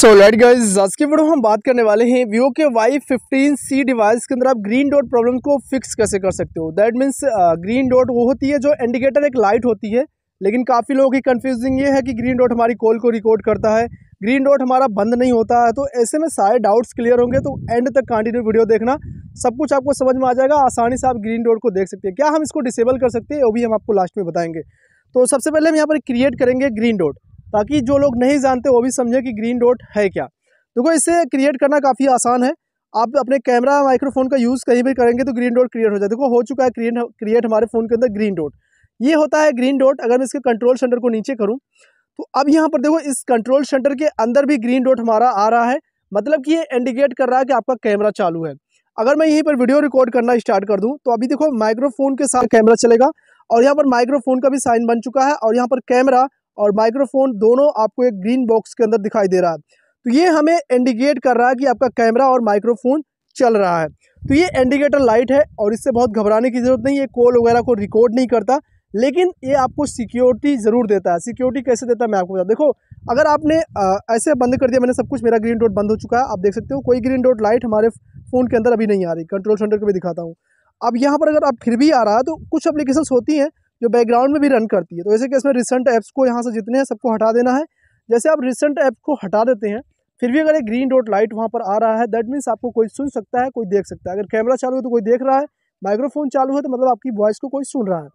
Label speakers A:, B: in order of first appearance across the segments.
A: so let guys आज के video हम बात करने वाले हैं वीवो के वाई फिफ्टीन सी डिवाइस के अंदर आप ग्रीन डॉट प्रॉब्लम को फिक्स कैसे कर सकते हो दैट मीन्स ग्रीन डॉट वो होती है जो इंडिकेटर एक लाइट होती है लेकिन काफ़ी लोगों की कन्फ्यूजिंग ये है कि ग्रीन डॉट हमारी कॉल को रिकॉर्ड करता है ग्रीन डॉट हमारा बंद नहीं होता है तो ऐसे में सारे डाउट्स क्लियर होंगे तो एंड तक कंटिन्यू वीडियो देखना सब कुछ आपको समझ में आ जाएगा आसानी से आप ग्रीन डॉट को देख सकते हैं क्या हम इसको डिसेबल कर सकते हैं वो भी हम आपको लास्ट में बताएंगे तो सबसे पहले हम यहाँ पर क्रिएट करेंगे ग्रीन डॉट ताकि जो लोग नहीं जानते वो भी समझें कि ग्रीन डॉट है क्या देखो इसे क्रिएट करना काफ़ी आसान है आप अपने कैमरा माइक्रोफोन का यूज़ कहीं भी करेंगे तो ग्रीन डॉट क्रिएट हो जाए देखो हो चुका है क्रिएट क्रिएट हमारे फ़ोन के अंदर ग्रीन डॉट ये होता है ग्रीन डॉट अगर मैं इसके कंट्रोल सेंटर को नीचे करूँ तो अब यहाँ पर देखो इस कंट्रोल सेंटर के अंदर भी ग्रीन डॉट हमारा आ रहा है मतलब कि ये इंडिकेट कर रहा है कि आपका कैमरा चालू है अगर मैं यहीं पर वीडियो रिकॉर्ड करना स्टार्ट कर दूँ तो अभी देखो माइक्रोफोन के साथ कैमरा चलेगा और यहाँ पर माइक्रोफोन का भी साइन बन चुका है और यहाँ पर कैमरा और माइक्रोफोन दोनों आपको एक ग्रीन बॉक्स के अंदर दिखाई दे रहा है तो ये हमें इंडिकेट कर रहा है कि आपका कैमरा और माइक्रोफोन चल रहा है तो ये इंडिकेटर लाइट है और इससे बहुत घबराने की ज़रूरत नहीं है कॉल वगैरह को रिकॉर्ड नहीं करता लेकिन ये आपको सिक्योरिटी ज़रूर देता है सिक्योरिटी कैसे देता है मैं आपको बता देखो अगर आपने आ, ऐसे बंद कर दिया मैंने सब कुछ मेरा ग्रीन डॉट बंद हो चुका है आप देख सकते हो कोई ग्रीन डॉट लाइट हमारे फ़ोन के अंदर अभी नहीं आ रही कंट्रोल सेंटर को भी दिखाता हूँ अब यहाँ पर अगर आप फिर भी आ रहा है तो कुछ अप्लीकेशन होती हैं जो बैकग्राउंड में भी रन करती है तो ऐसे केस में रिसेंट ऐप्स को यहाँ से जितने हैं सबको हटा देना है जैसे आप रिसेंट ऐप को हटा देते हैं फिर भी अगर एक ग्रीन डॉट लाइट वहाँ पर आ रहा है दैट मीन्स आपको कोई सुन सकता है कोई देख सकता है अगर कैमरा चालू है तो कोई देख रहा है माइक्रोफोन चालू है तो मतलब आपकी वॉइस को कोई सुन रहा है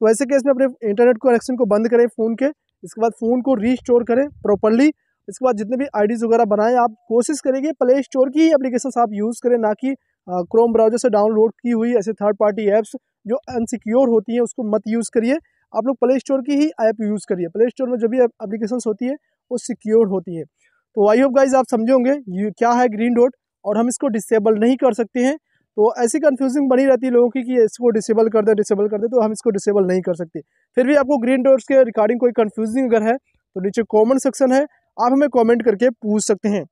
A: तो ऐसे केस में अपने इंटरनेट कनेक्शन को बंद करें फ़ोन के इसके बाद फ़ोन को रीस्टोर करें प्रॉपरली इसके बाद जितने भी आईडीज़ वगैरह बनाएं आप कोशिश करेंगे प्ले स्टोर की ही एप्लीकेशन आप यूज़ करें ना कि क्रोम ब्राउजर से डाउनलोड की हुई ऐसे थर्ड पार्टी ऐप्स जो अनसिक्योर होती हैं उसको मत यूज़ करिए आप लोग प्ले स्टोर की ही ऐप यूज़ करिए प्ले स्टोर में जो भी एप्लीकेशंस होती है वो सिक्योर होती है तो आई होप गाइज आप समझोगे ये क्या है ग्रीन डॉट और हम इसको डिसेबल नहीं कर सकते हैं तो ऐसी कन्फ्यूजिंग बनी रहती है लोगों की कि इसको डिसेबल कर दे डिसेबल कर दे तो हम इसको डिसेबल नहीं कर सकते फिर भी आपको ग्रीन डोर्स के रिगार्डिंग कोई कन्फ्यूजिंग अगर है तो नीचे कॉमन सेक्शन है आप हमें कॉमेंट करके पूछ सकते हैं